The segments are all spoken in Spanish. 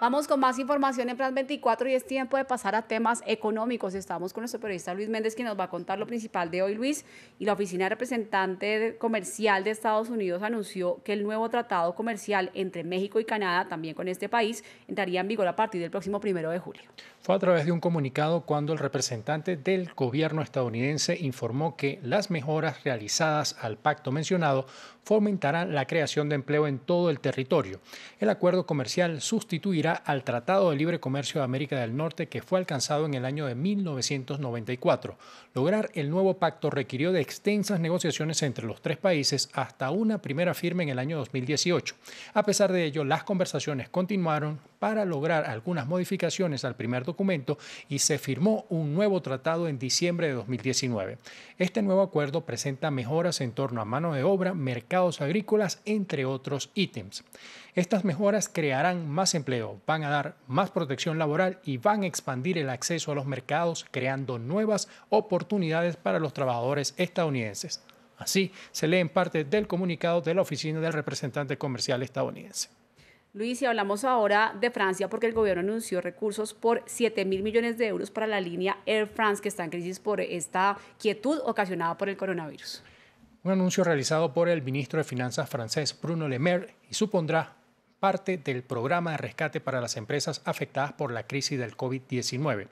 Vamos con más información en Plan 24 y es tiempo de pasar a temas económicos. Estamos con nuestro periodista Luis Méndez, quien nos va a contar lo principal de hoy, Luis. Y la Oficina de Representante Comercial de Estados Unidos anunció que el nuevo tratado comercial entre México y Canadá, también con este país, entraría en vigor a partir del próximo primero de julio. Fue a través de un comunicado cuando el representante del gobierno estadounidense informó que las mejoras realizadas al pacto mencionado fomentarán la creación de empleo en todo el territorio. El acuerdo comercial sustituirá al Tratado de Libre Comercio de América del Norte que fue alcanzado en el año de 1994. Lograr el nuevo pacto requirió de extensas negociaciones entre los tres países hasta una primera firma en el año 2018. A pesar de ello, las conversaciones continuaron para lograr algunas modificaciones al primer documento y se firmó un nuevo tratado en diciembre de 2019. Este nuevo acuerdo presenta mejoras en torno a mano de obra, mercados agrícolas, entre otros ítems. Estas mejoras crearán más empleo, van a dar más protección laboral y van a expandir el acceso a los mercados, creando nuevas oportunidades para los trabajadores estadounidenses. Así se lee en parte del comunicado de la Oficina del Representante Comercial estadounidense. Luis, y hablamos ahora de Francia porque el gobierno anunció recursos por 7 mil millones de euros para la línea Air France que está en crisis por esta quietud ocasionada por el coronavirus. Un anuncio realizado por el ministro de Finanzas francés Bruno Le Maire y supondrá parte del programa de rescate para las empresas afectadas por la crisis del COVID-19.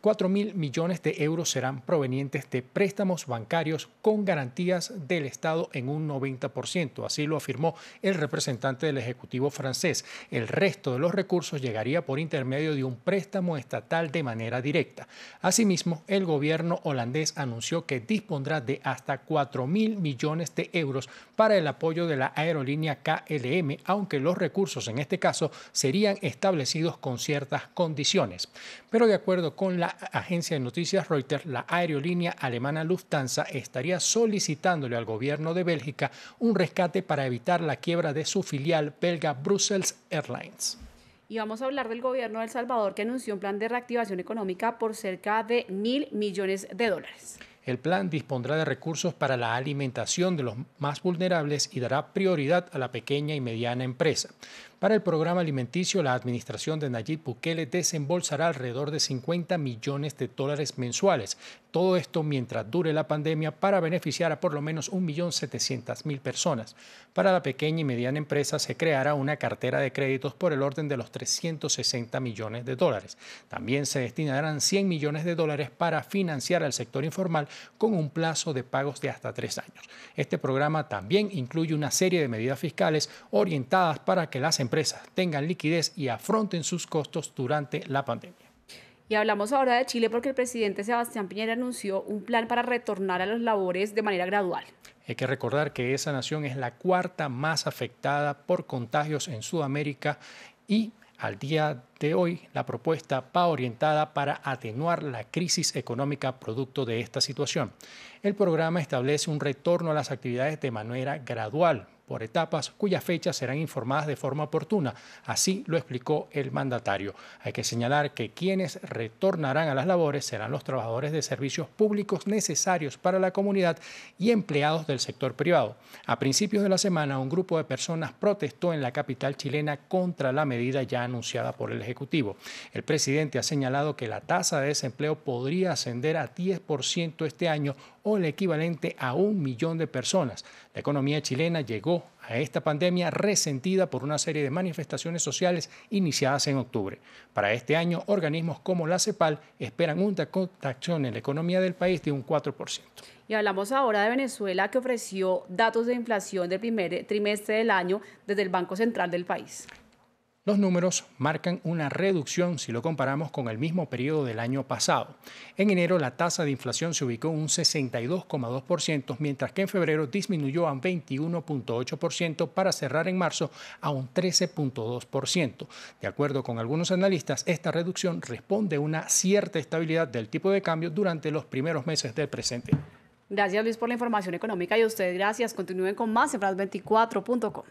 4 mil millones de euros serán provenientes de préstamos bancarios con garantías del Estado en un 90%. Así lo afirmó el representante del Ejecutivo francés. El resto de los recursos llegaría por intermedio de un préstamo estatal de manera directa. Asimismo, el gobierno holandés anunció que dispondrá de hasta 4 mil millones de euros para el apoyo de la aerolínea KLM, aunque los recursos en este caso serían establecidos con ciertas condiciones. Pero de acuerdo con la agencia de noticias Reuters, la aerolínea alemana Lufthansa estaría solicitándole al gobierno de Bélgica un rescate para evitar la quiebra de su filial belga Brussels Airlines. Y vamos a hablar del gobierno de El Salvador que anunció un plan de reactivación económica por cerca de mil millones de dólares. El plan dispondrá de recursos para la alimentación de los más vulnerables y dará prioridad a la pequeña y mediana empresa. Para el programa alimenticio, la administración de Nayib Bukele desembolsará alrededor de 50 millones de dólares mensuales. Todo esto mientras dure la pandemia para beneficiar a por lo menos 1.700.000 personas. Para la pequeña y mediana empresa se creará una cartera de créditos por el orden de los 360 millones de dólares. También se destinarán 100 millones de dólares para financiar al sector informal con un plazo de pagos de hasta tres años. Este programa también incluye una serie de medidas fiscales orientadas para que las empresas tengan liquidez y afronten sus costos durante la pandemia. Y hablamos ahora de Chile porque el presidente Sebastián Piñera anunció un plan para retornar a las labores de manera gradual. Hay que recordar que esa nación es la cuarta más afectada por contagios en Sudamérica y al día de hoy la propuesta va orientada para atenuar la crisis económica producto de esta situación. El programa establece un retorno a las actividades de manera gradual por etapas, cuyas fechas serán informadas de forma oportuna. Así lo explicó el mandatario. Hay que señalar que quienes retornarán a las labores serán los trabajadores de servicios públicos necesarios para la comunidad y empleados del sector privado. A principios de la semana, un grupo de personas protestó en la capital chilena contra la medida ya anunciada por el Ejecutivo. El presidente ha señalado que la tasa de desempleo podría ascender a 10% este año o el equivalente a un millón de personas. La economía chilena llegó a esta pandemia resentida por una serie de manifestaciones sociales iniciadas en octubre. Para este año, organismos como la CEPAL esperan una contracción en la economía del país de un 4%. Y hablamos ahora de Venezuela, que ofreció datos de inflación del primer trimestre del año desde el Banco Central del país. Los números marcan una reducción si lo comparamos con el mismo periodo del año pasado. En enero la tasa de inflación se ubicó en un 62,2%, mientras que en febrero disminuyó a un 21,8% para cerrar en marzo a un 13,2%. De acuerdo con algunos analistas, esta reducción responde a una cierta estabilidad del tipo de cambio durante los primeros meses del presente. Gracias Luis por la información económica y a ustedes gracias. Continúen con más en 24com